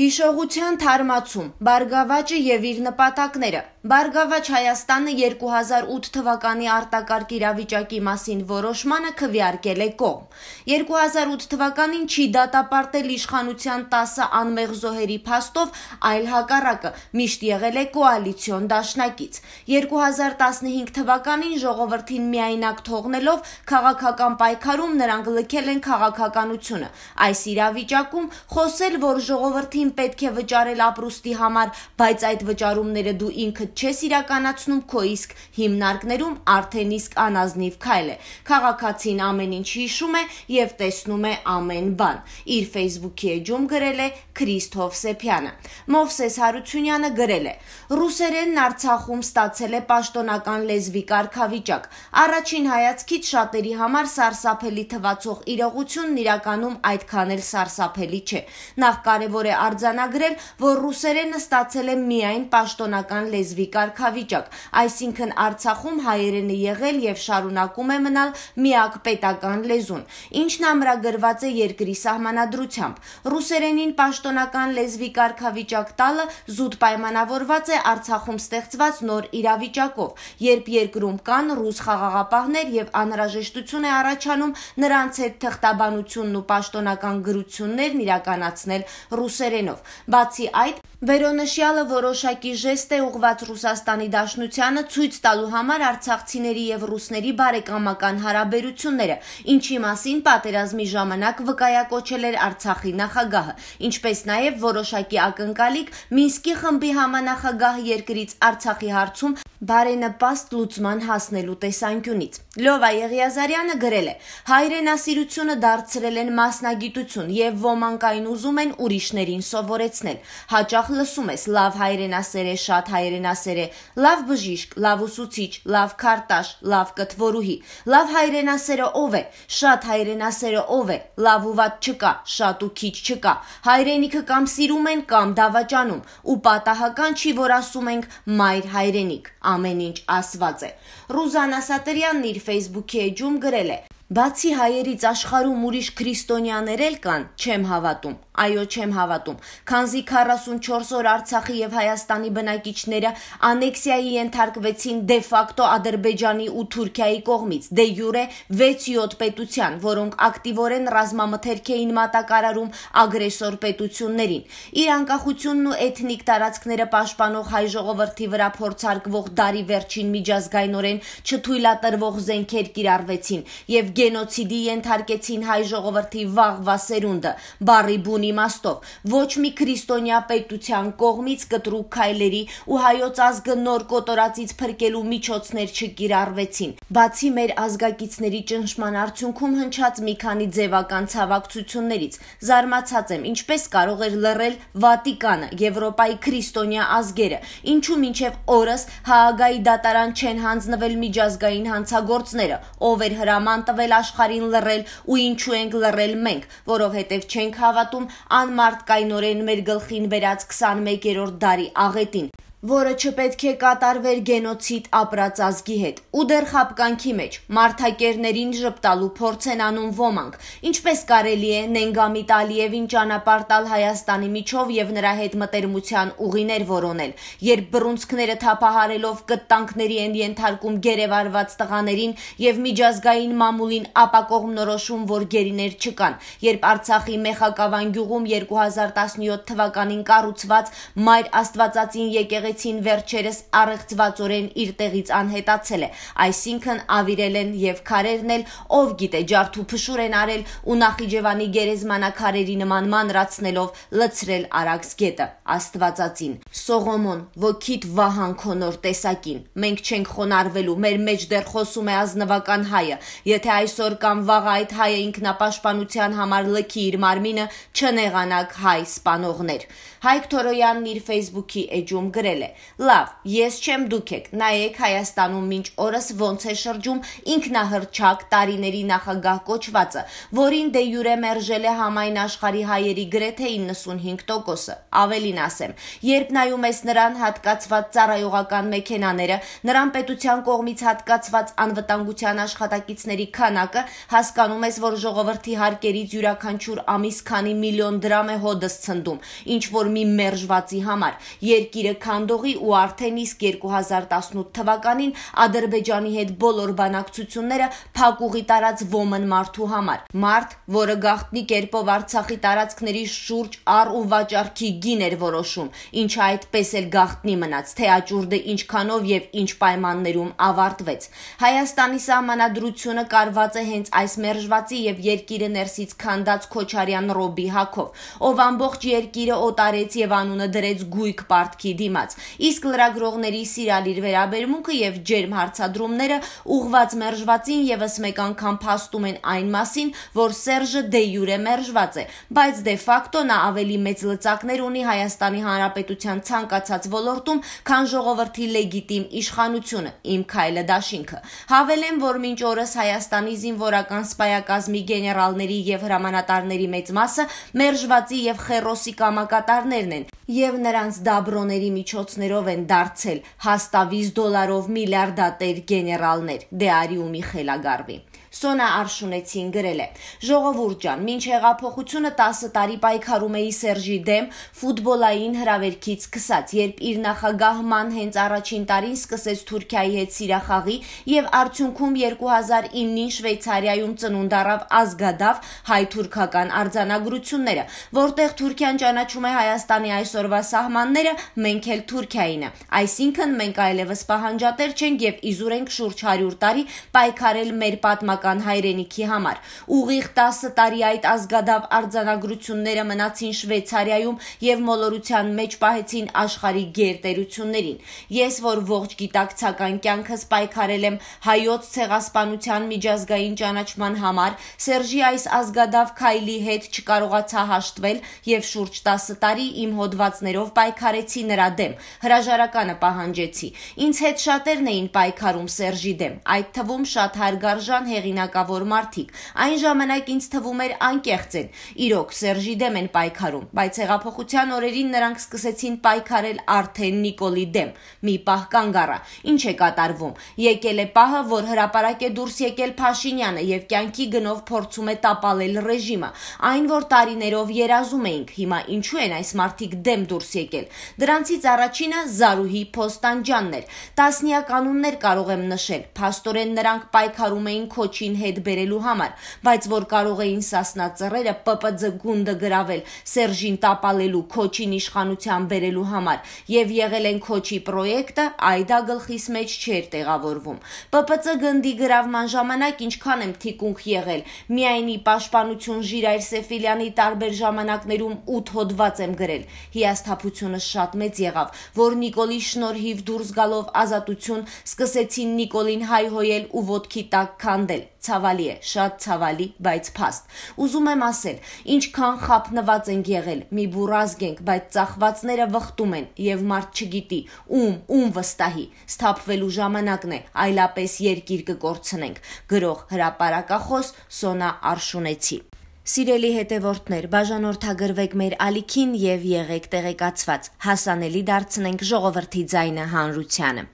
Հիշողության թարմացում, բարգավաճը եւ իր նպատակները Բարգավաճ Հայաստանը 2008 թվականի արտակարգ իրավիճակի մասին որոշմանը քվեարկել է կողմ։ 2008 թվականին չի դատապարտել իշխանության 10 անմեղ զոհերի փաստով, այլ հակառակը միշտ եղել է կոալիցիոն դաշնակից։ 2015 թվականին ժողովրդին միայնակ թողնելով քաղաքական պայքարում նրանք լքել են քաղաքականությունը։ Այս իրավիճակում խոսել, որ ժողովրդին պետք է վճարել ապրուստի համար, բայց այդ վճարումները դու ինքդ չես իրականացնում քո իսկ հիմնարկներում արդեն իսկ անազնիվ քայլ է։ Քաղաքացին ամեն ինչ հիշում է եւ տեսնում է ամեն բան։ Իր Facebook-ի էջում գրել է Քրիստոֆ Սեփյանը։ Մովսես Հարությունյանը գրել է. Ռուսերենն Արցախում ստացել է պաշտոնական լեզվի կարգավիճակ։ Առաջին հայացքից շատերի համար սարսափելի թվացող իրողությունն իրականում այդքան էլ սարսափելի չէ։ Նախ կարևոր է արձանագրել, որ ռուսերենը ստացել է միայն պաշտոնական լեզվի լեզվի կարգավիճակ, այսինքն Արցախում հայերենը եղել եւ շարունակում է մնալ միակ պետական լեզուն, ինչն ամրագրված է երկրի սահմանադրությամբ։ Ռուսերենին պաշտոնական լեզվի կարգավիճակ տալը զուտ պայմանավորված է Արցախում ստեղծված նոր իրավիճակով, երբ երկրում կան ռուս խաղաղապահներ եւ անհրաժեշտություն է առաջանում նրանց հետ թղթաբանությունն ու պաշտոնական գրություններն իրականացնել ռուսերենով։ Բացի այդ, վերոնշյալը որոշակի ժեստ է ուղված Ռուսաստանի Դաշնությանը ցույց տալու համար արցախցիների եւ ռուսների բարեկամական հարաբերությունները, ինչի մասին պատերազմի ժամանակ վկայակոչել էր Արցախի նախագահը, ինչպես նաեւ որոշակի ակնկալիք Մինսկի խմբի համանախագահ երկրից Արցախի հարցում բարենպաստ լուծման հասնելու տեսանկյունից։ Լովա Եղիազարյանը գրել է. Հայրենասիրությունը դարձրել են մասնագիտություն եւ ոմանքային ուզում են ուրիշներին սովորեցնել։ Հաճախ լսում ես լավ հայրենասեր է շատ հայրենասեր դասեր է, լավ բժիշկ, լավ ուսուցիչ, լավ քարտաշ, լավ կթվորուհի, լավ հայրենասերը ով է, շատ հայրենասերը ով է, լավ ու վատ չկա, շատ ու քիչ չկա։ Հայրենիքը կամ սիրում են, կամ դավաճանում, ու պատահական չի, որ ասում ենք մայր հայրենիք, ամեն ինչ ասված է։ Ռուզան Ասատերյանն իր Facebook-ի էջում գրել է. Բացի հայերից աշխարհում ուրիշ քրիստոնյաներ էլ կան, չեմ հավատում։ Այո, չեմ հավատում։ Քանզի 44 օր Արցախի եւ Հայաստանի բնակիչները անեքսիայի ենթարկվեցին դե ֆակտո Ադրբեջանի ու Թուրքիայի կողմից, դե յուրե 6-7 պետության, որոնք ակտիվորեն ռազմամթերք էին մատակարարում ագրեսոր պետություններին։ Իր անկախությունն ու էթնիկ տարածքները պաշտպանող հայ ժողովրդի վրա փորձարկվող դարի վերջին միջազգայնորեն չթույլատրվող զենքեր կիրառվեցին եւ գենոցիդի ենթարկեցին հայ ժողովրդի վաղվա սերունդը։ Բարի բունի իմաստով, ոչ մի քրիստոնյա պետության կողմից կտրուկ քայլերի ու հայոց ազգը նոր կոտորածից փրկելու միջոցներ չկիրառվեցին։ Բացի մեր ազգագիտների ճնշման արդյունքում հնչած մի քանի ձևական ցավակցություններից, զարմացած եմ, ինչպես կարող էր լռել Վատիկանը, Եվրոպայի քրիստոնյա ազգերը, ինչու մինչև օրս Հաագայի դատարան չեն հանձնվել միջազգային հանցագործները, ով էր հրաման տվել աշխարհին լռել ու ինչու ենք լռել մենք, որովհետև չենք հավատում անմարդկայնորեն մեր գլխին վերած 21-րդ դարի աղետին որը չպետք է կատարվեր գենոցիդ ապրած ազգի հետ։ Ու դեռ խապկանքի մեջ մարտակերներին ճպտալու փորձ են անում ոմանք, ինչպես կարելի է Նենգամիտ Ալիևին ճանապարհտալ Հայաստանի միջով եւ նրա հետ մտերմության ուղիներ որոնել, երբ բռունցքները թափահարելով կտանքների են ենթարկում գերեվարված տղաներին եւ միջազգային մամուլին ապակողմնորոշում, որ գերիներ չկան, երբ Արցախի Մեխակավան գյուղում 2017 թվականին կառուցված Մայր Աստվածածին եկեղեցի եկեղեցին վերջերս առեղծվածորեն իր տեղից անհետացել է, այսինքն ավիրել են եւ քարերն էլ, ով գիտե ջարդու փշուր են արել ու Նախիջևանի գերեզմանակարերի նման մանրացնելով լցրել Արաքս գետը Աստվածածին։ Սողոմոն, ոգիդ վահան քոնոր տեսակին։ Մենք չենք խոնարհվելու, մեր մեջ դեռ խոսում է ազնվական հայը։ Եթե այսօր կամ վաղ այդ հայը ինքնապաշտպանության համար լքի իր մարմինը, չնեղանակ հայ սպանողներ։ Հայկ Թորոյանն իր Facebook-ի էջում գրել է. «Լավ, ես չեմ դուք եք։ Նայեք Հայաստանում մինչ օրս ոնց է շրջում ինքնահռչակ տարիների նախագահ կոչվածը, որին դե յուրե մերժել է համայն աշխարհի հայերի գրեթե 95%-ը։ Ավելին ասեմ, երբ նայում ես նրան հատկացված ծառայողական մեքենաները, նրան պետության կողմից հատկացված անվտանգության աշխատակիցների քանակը, հասկանում ես, որ ժողովրդի հարկերից յուրաքանչյուր ամիս քանի միլիոն դրամ է հոդս ցնդում, ինչ որ reform-ի մերժվածի համար։ Երկիրը քանդողի ու արդեն իսկ 2018 թվականին Ադրբեջանի հետ բոլոր բանակցությունները փակուղի տարած ոմն մարդու համար։ Մարդ, որը գաղտնի կերպով Արցախի տարածքների շուրջ առ ու վաճառքի գին էր որոշում, ինչը այդպես էլ գաղտնի մնաց, թե աճուրդը ինչքանով եւ ինչ պայմաններում ավարտվեց։ Հայաստանի սահմանադրությունը կարված է հենց այս մերժվածի եւ երկիրը ներսից քանդած Քոչարյան Ռոբի Հակով, ով ամբողջ երկիրը օտար արեց եւ անունը դրեց գույք պարտքի դիմաց։ Իսկ լրագրողների սիրալիր վերաբերմունքը եւ ջերմ հարցադրումները ուղված մերժվածին եւս մեկ անգամ փաստում են այն մասին, որ Սերժը դե յուրե մերժված է, բայց դե ֆակտո նա ավելի մեծ լծակներ ունի Հայաստանի Հանրապետության ցանկացած ոլորտում, քան ժողովրդի լեգիտիմ իշխանությունը, իմ քայլը դաշինքը։ Հավելեմ, որ մինչ օրս Հայաստանի զինվորական սպայակազմի գեներալների եւ հրամանատարների մեծ մասը մերժվածի եւ խերոսի կամակատար դոլարներն են եւ նրանց դաբրոների միջոցներով են դարձել հաստավիզ դոլարով միլիարդատեր գեներալներ Դեարիումի խելագարվի Սոնա Արշունեցին գրել է. Ժողովուրդ ջան, մինչ հեղափոխությունը 10 տարի պայքարում էի Սերժի դեմ ֆուտբոլային հրավերքից սկսած, երբ իր նախագահ ման հենց առաջին տարին սկսեց Թուրքիայի հետ սիրախաղի եւ արդյունքում 2009-ին Շվեյցարիայում ծնունդ առավ Ազգադավ հայ-թուրքական արձանագրությունները, որտեղ Թուրքիան ճանաչում է Հայաստանի այսօրվա սահմանները, մենք էլ Թուրքիայինը։ Այսինքն մենք այլևս պահանջատեր չենք եւ իզուր ենք շուրջ 100 տարի պայքարել մեր պատմական հայկական հայրենիքի համար։ Ուղիղ 10 տարի այդ ազգադավ արձանագրությունները մնացին Շվեյցարիայում եւ մոլորության մեջ պահեցին աշխարհի գերտերություններին։ Ես, որ ողջ գիտակցական կյանքս պայքարել եմ հայոց ցեղասպանության միջազգային ճանաչման համար, Սերժի այս ազգադավ քայլի հետ չկարողացա հաշտվել եւ շուրջ 10 տարի իմ հոդվածներով պայքարեցի նրա դեմ։ Հրաժարականը պահանջեցի։ Ինձ հետ շատերն էին պայքարում Սերժի դեմ։ Այդ թվում շատ հարգարժան հեղինակ հեղինակավոր մարդիկ։ Այն ժամանակ ինձ թվում էր անկեղծ են։ Իրոք Սերժի դեմ են պայքարում, բայց հեղափոխության օրերին նրանք սկսեցին պայքարել արդեն Նիկոլի դեմ։ Մի պահ կանգ առա։ Ինչ է կատարվում։ Եկել է պահը, որ հրաապարակ է դուրս եկել Փաշինյանը եւ կյանքի գնով փորձում է տապալել ռեժիմը։ Այն որ տարիներով երազում էինք, հիմա ինչու են այս մարդիկ դեմ դուրս եկել։ Դրանցից առաջինը Զարուհի Փոստանջյանն էր։ Տասնյակ անուններ կարող եմ նշել։ Փաստորեն նրանք պայքարում էին քոչ Սոչին հետ բերելու համար, բայց որ կարող էին Սասնա ծռերը ՊՊՑ գունդը գրավել Սերժին տապալելու Քոչին իշխանության բերելու համար եւ եղել են Քոչի պրոյեկտը այդա գլխիս մեջ չէր տեղավորվում։ ՊՊՑ գնդի գրավման ժամանակ ինչքան եմ թիկունք եղել, միայնի պաշտպանություն Ժիրայր Սեֆիլյանի տարբեր ժամանակներում 8 հոդված եմ գրել։ Հիասթափությունը շատ մեծ եղավ, որ Նիկոլի շնորհիվ դուրս գալով ազատություն սկսեցին Նիկոլին հայհոյել ու ոտքի տակ քանդել ցավալի է, շատ ցավալի, բայց փաստ։ Ուզում եմ ասել, ինչքան խապնված ենք եղել, մի բուրազգ ենք, բայց ծախվածները վխտում են եւ մարդ չգիտի, ում, ում վստահի։ Սթափվելու ժամանակն է, այլապես երկիր կկորցնենք։ Գրող հրապարակախոս Սոնա Արշունեցի։ Սիրելի հետևորդներ, բաժանորդագրվեք մեր ալիքին եւ եղեք տեղեկացված։ Հասանելի դարձնենք ժողովրդի ձայնը հանրությանը։